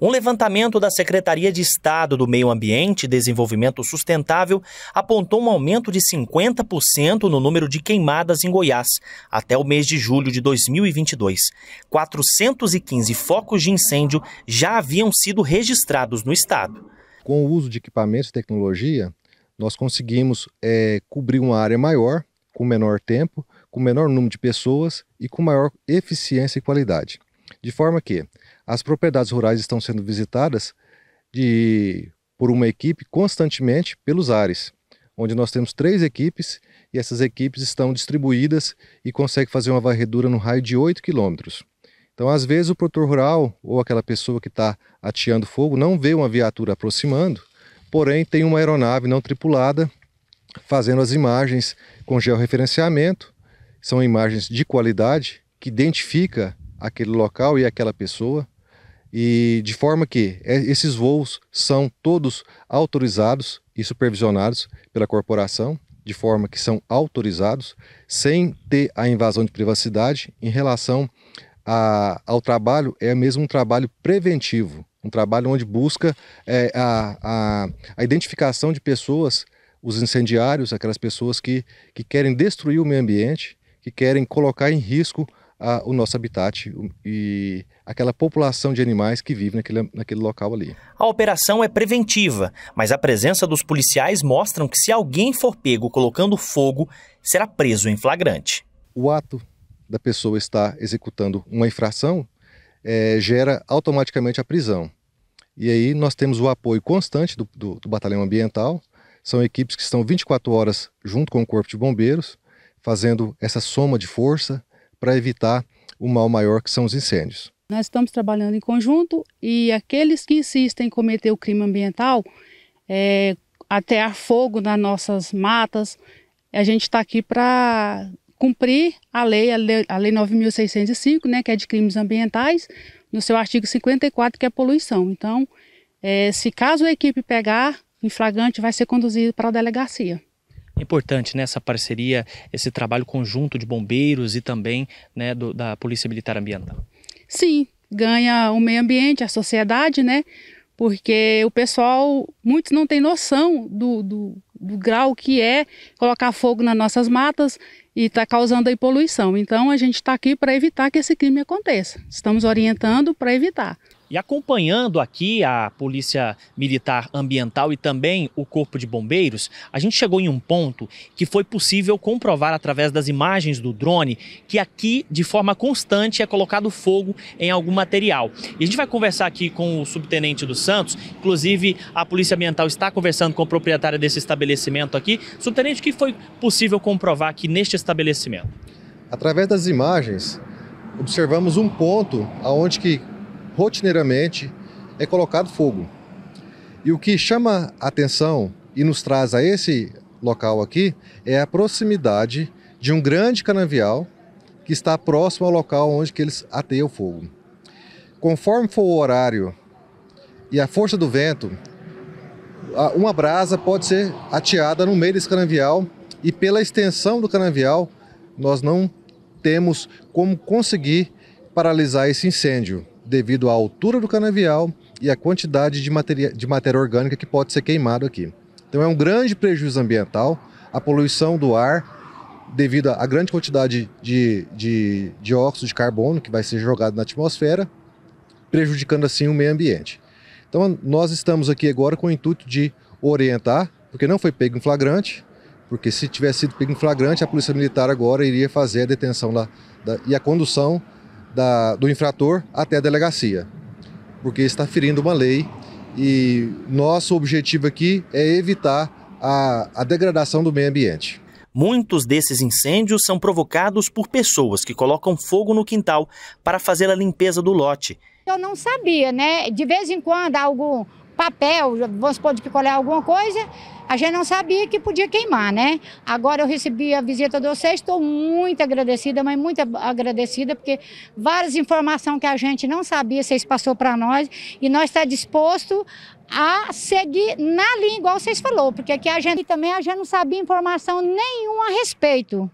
Um levantamento da Secretaria de Estado do Meio Ambiente e Desenvolvimento Sustentável apontou um aumento de 50% no número de queimadas em Goiás até o mês de julho de 2022. 415 focos de incêndio já haviam sido registrados no estado. Com o uso de equipamentos e tecnologia, nós conseguimos é, cobrir uma área maior, com menor tempo, com menor número de pessoas e com maior eficiência e qualidade. De forma que as propriedades rurais estão sendo visitadas de, por uma equipe constantemente pelos ares, onde nós temos três equipes e essas equipes estão distribuídas e conseguem fazer uma varredura no raio de 8 quilômetros. Então, às vezes, o produtor rural ou aquela pessoa que está ateando fogo não vê uma viatura aproximando, porém tem uma aeronave não tripulada fazendo as imagens com georreferenciamento. São imagens de qualidade que identifica aquele local e aquela pessoa e de forma que é, esses voos são todos autorizados e supervisionados pela corporação, de forma que são autorizados, sem ter a invasão de privacidade em relação a, ao trabalho, é mesmo um trabalho preventivo, um trabalho onde busca é, a, a, a identificação de pessoas, os incendiários, aquelas pessoas que, que querem destruir o meio ambiente, que querem colocar em risco a, o nosso habitat e aquela população de animais que vive naquele, naquele local ali. A operação é preventiva, mas a presença dos policiais mostram que se alguém for pego colocando fogo, será preso em flagrante. O ato da pessoa estar executando uma infração é, gera automaticamente a prisão. E aí nós temos o apoio constante do, do, do batalhão ambiental, são equipes que estão 24 horas junto com o corpo de bombeiros, fazendo essa soma de força, para evitar o mal maior que são os incêndios. Nós estamos trabalhando em conjunto e aqueles que insistem em cometer o crime ambiental, é, atear fogo nas nossas matas, a gente está aqui para cumprir a lei, a lei, 9.605, né, que é de crimes ambientais, no seu artigo 54, que é poluição. Então, é, se caso a equipe pegar, em flagrante vai ser conduzido para a delegacia. Importante nessa né, parceria, esse trabalho conjunto de bombeiros e também né, do, da Polícia Militar Ambiental. Sim, ganha o meio ambiente, a sociedade, né? Porque o pessoal, muitos não têm noção do, do, do grau que é colocar fogo nas nossas matas e está causando aí poluição. Então a gente está aqui para evitar que esse crime aconteça. Estamos orientando para evitar. E acompanhando aqui a Polícia Militar Ambiental e também o Corpo de Bombeiros, a gente chegou em um ponto que foi possível comprovar através das imagens do drone que aqui, de forma constante, é colocado fogo em algum material. E a gente vai conversar aqui com o subtenente dos Santos, inclusive a Polícia Ambiental está conversando com a proprietária desse estabelecimento aqui. Subtenente, o que foi possível comprovar aqui neste estabelecimento? Através das imagens, observamos um ponto aonde que rotineiramente é colocado fogo. E o que chama atenção e nos traz a esse local aqui é a proximidade de um grande canavial que está próximo ao local onde que eles ateiam fogo. Conforme for o horário e a força do vento, uma brasa pode ser ateada no meio desse canavial e pela extensão do canavial nós não temos como conseguir paralisar esse incêndio devido à altura do canavial e à quantidade de matéria, de matéria orgânica que pode ser queimado aqui. Então é um grande prejuízo ambiental, a poluição do ar devido à grande quantidade de, de, de óxido de carbono que vai ser jogado na atmosfera, prejudicando assim o meio ambiente. Então nós estamos aqui agora com o intuito de orientar, porque não foi pego em flagrante, porque se tivesse sido pego em flagrante, a Polícia Militar agora iria fazer a detenção da, da, e a condução da, do infrator até a delegacia, porque está ferindo uma lei e nosso objetivo aqui é evitar a, a degradação do meio ambiente. Muitos desses incêndios são provocados por pessoas que colocam fogo no quintal para fazer a limpeza do lote. Eu não sabia, né? De vez em quando, algum papel, vamos supor, de picolé alguma coisa, a gente não sabia que podia queimar, né? Agora eu recebi a visita de vocês, estou muito agradecida, mas muito agradecida, porque várias informações que a gente não sabia, vocês passou para nós, e nós está disposto a seguir na linha, igual vocês falou, porque aqui a gente também a gente não sabia informação nenhuma a respeito.